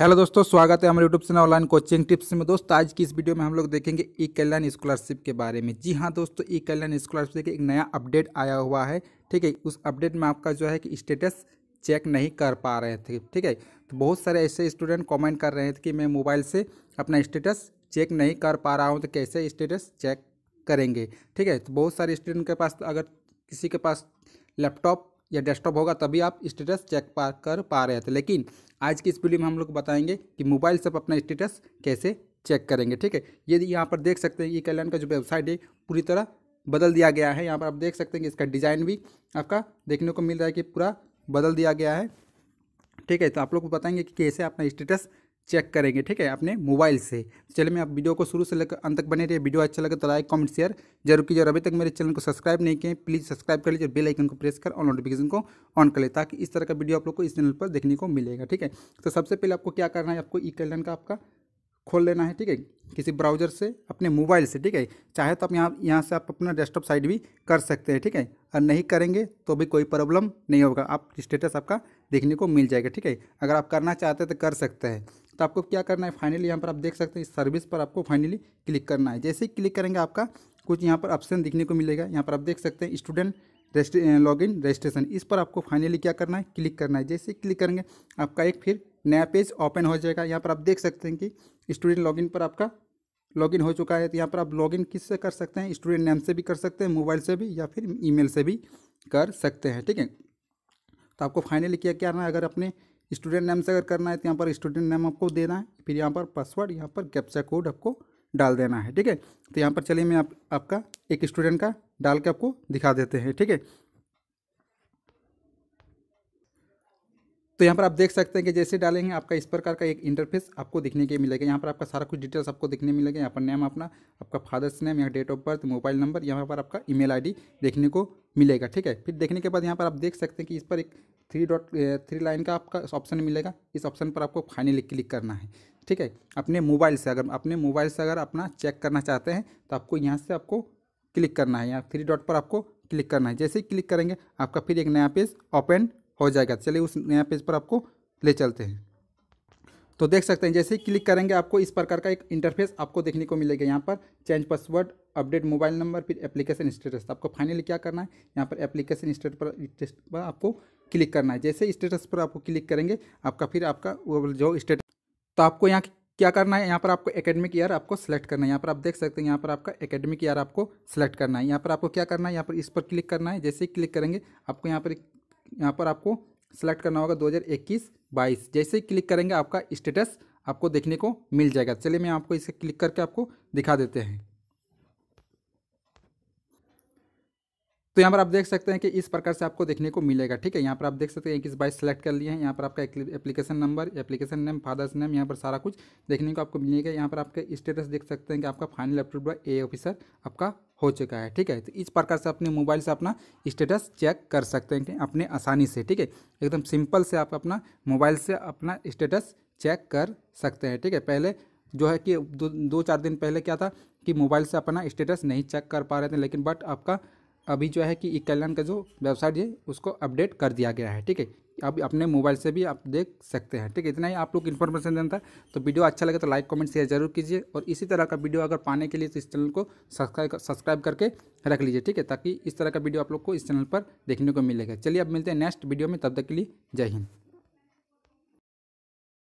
hello दोस्तों स्वागत है हमारे YouTube channel online coaching tips में दोस्तों आज की इस वीडियो में हम लोग देखेंगे ई कल्याण स्कॉलरशिप के बारे में जी हाँ दोस्तों ई कल्याण स्कॉलरशिप देखिए एक नया अपडेट आया हुआ है ठीक है उस अपडेट में आपका जो है कि स्टेटस चेक नहीं कर पा रहे थे ठीक है तो बहुत सारे ऐसे स्टूडेंट कॉमेंट कर रहे थे कि मैं मोबाइल से अपना स्टेटस चेक नहीं कर पा रहा हूँ तो कैसे स्टेटस चेक करेंगे ठीक है तो बहुत सारे स्टूडेंट के पास अगर किसी के पास लैपटॉप या डेस्कटॉप होगा तभी आप स्टेटस चेक पा कर पा रहे थे लेकिन आज की इस वीडियो में हम लोग बताएंगे कि मोबाइल से आप अपना स्टेटस कैसे चेक करेंगे ठीक है ये यहाँ पर देख सकते हैं ई कल्याण का जो वेबसाइट है पूरी तरह बदल दिया गया है यहाँ पर आप देख सकते हैं कि इसका डिज़ाइन भी आपका देखने को मिल रहा है कि पूरा बदल दिया गया है ठीक है तो आप लोग को बताएंगे कि कैसे अपना स्टेटस चेक करेंगे ठीक है अपने मोबाइल से चलिए मैं आप वीडियो को शुरू से लेकर अंत तक बने रहिए वीडियो अच्छा लगे तो लाइक कमेंट शेयर जरूर कीजिए और अभी तक मेरे चैनल को सब्सक्राइब नहीं किए प्लीज़ सब्सक्राइब कर लीजिए बेल आइकन को प्रेस कर और नोटिफिकेशन को ऑन कर ले ताकि इस तरह का वीडियो आप लोग को इस चैनल पर देखने को मिलेगा ठीक है तो सबसे पहले आपको क्या करना है आपको ई कल्याण का आपका खोल लेना है ठीक है किसी ब्राउजर से अपने मोबाइल से ठीक है चाहे तो आप यहाँ यहाँ से आप अपना डेस्कटॉप साइड भी कर सकते हैं ठीक है और नहीं करेंगे तो भी कोई प्रॉब्लम नहीं होगा आप स्टेटस आपका देखने को मिल जाएगा ठीक है अगर आप करना चाहते हैं तो कर सकते हैं तो आपको क्या करना है फाइनली यहाँ पर आप देख सकते हैं इस सर्विस पर आपको फाइनली क्लिक करना है जैसे ही क्लिक करेंगे आपका कुछ यहाँ पर ऑप्शन दिखने को मिलेगा यहाँ पर आप देख सकते हैं स्टूडेंट लॉग इन रजिस्ट्रेशन इस पर आपको फाइनली क्या करना है क्लिक करना है जैसे क्लिक करेंगे आपका एक फिर नया पेज ओपन हो जाएगा यहाँ पर आप देख सकते हैं कि स्टूडेंट लॉगिन पर आपका लॉगिन हो चुका है तो यहाँ पर आप लॉगिन किससे कर सकते हैं स्टूडेंट नेम से भी कर सकते हैं मोबाइल से भी या फिर ईमेल से भी कर सकते हैं ठीक है तो आपको फाइनली क्या करना है अगर अपने स्टूडेंट नेम से अगर करना है तो यहाँ पर स्टूडेंट नेम आपको देना है फिर यहाँ पर पासवर्ड यहाँ पर कैप्चा कोड आपको डाल देना है ठीक है तो यहाँ पर चलिए मैं आप, आपका एक स्टूडेंट का डाल के आपको दिखा देते हैं ठीक है तो यहाँ पर आप देख सकते हैं कि जैसे डालेंगे आपका इस प्रकार का एक इंटरफेस आपको दिखने के मिलेगा यहाँ पर आपका सारा कुछ डिटेल्स आपको दिखने मिलेगा यहाँ पर नेम अपना आपका फादर्स नेम यहाँ date of birth mobile number यहाँ पर आपका ईमेल आईडी देखने को मिलेगा ठीक है फिर देखने के बाद यहाँ पर आप देख सकते हैं कि इस पर एक थ्री डॉट थ्री लाइन का आपका ऑप्शन मिलेगा इस ऑप्शन पर आपको फाइनली क्लिक करना है ठीक है अपने मोबाइल से अगर अपने मोबाइल से अगर अपना चेक करना चाहते हैं तो आपको यहाँ से आपको क्लिक करना है यहाँ थ्री डॉट पर आपको क्लिक करना है जैसे ही क्लिक करेंगे आपका फिर एक नया पेज ओपन हो जाएगा चलिए उस नया पेज पर आपको ले चलते हैं तो देख सकते हैं जैसे ही क्लिक करेंगे आपको इस प्रकार का एक इंटरफेस आपको देखने को मिलेगा यहाँ पर change password update mobile number फिर एप्लीकेशन स्टेटस आपको फाइनली क्या करना है यहाँ पर एप्लीकेशन स्टेटस पर आपको क्लिक करना है जैसे स्टेटस पर आपको क्लिक करेंगे आपका फिर आपका वो जो स्टेटस तो आपको यहाँ क्या करना है यहाँ पर आपको एकेडमिक ईयर आपको सेलेक्ट करना है यहाँ पर आप देख सकते हैं यहाँ पर आपका एकेडमिक ईयर आपको सेलेक्ट करना है यहाँ पर आपको क्या करना है यहाँ पर इस पर क्लिक करना है जैसे ही क्लिक करेंगे आपको यहाँ पर यहाँ पर आपको सेलेक्ट करना होगा 2021-22 जैसे ही क्लिक करेंगे आपका स्टेटस आपको देखने को मिल जाएगा चलिए मैं आपको इसे क्लिक करके आपको दिखा देते हैं तो यहाँ पर आप देख सकते हैं कि इस प्रकार से आपको देखने को मिलेगा ठीक है यहाँ पर आप देख सकते हैं इक्कीस बाइस सेलेक्ट कर लिए हैं यहाँ पर आपका application number application name father's name यहाँ पर सारा कुछ देखने को आपको मिलेगा यहाँ पर आपके स्टेटस देख सकते हैं कि आपका फाइनल अप्रूव ए ऑफिसर आपका हो चुका है ठीक है तो इस प्रकार से अपने मोबाइल से अपना स्टेटस चेक कर सकते हैं अपने आसानी से ठीक है एकदम सिंपल से आप अपना मोबाइल से अपना स्टेटस चेक कर सकते हैं ठीक है पहले जो है कि दो, दो चार दिन पहले क्या था कि मोबाइल से अपना स्टेटस नहीं चेक कर पा रहे थे लेकिन बट आपका अभी जो है कि ई कल्याण का जो वेबसाइट है उसको अपडेट कर दिया गया है ठीक है अब अपने मोबाइल से भी आप देख सकते हैं ठीक है इतना ही आप लोग इन्फॉर्मेशन देना था तो वीडियो अच्छा लगे तो लाइक कमेंट शेयर जरूर कीजिए और इसी तरह का वीडियो अगर पाने के लिए तो इस चैनल को सब्सक्राइब सब्सक्राइब करके रख लीजिए ठीक है ताकि इस तरह का वीडियो आप लोग को इस चैनल पर देखने को मिलेगा चलिए अब मिलते हैं नेक्स्ट वीडियो में तब तक के लिए जय हिंद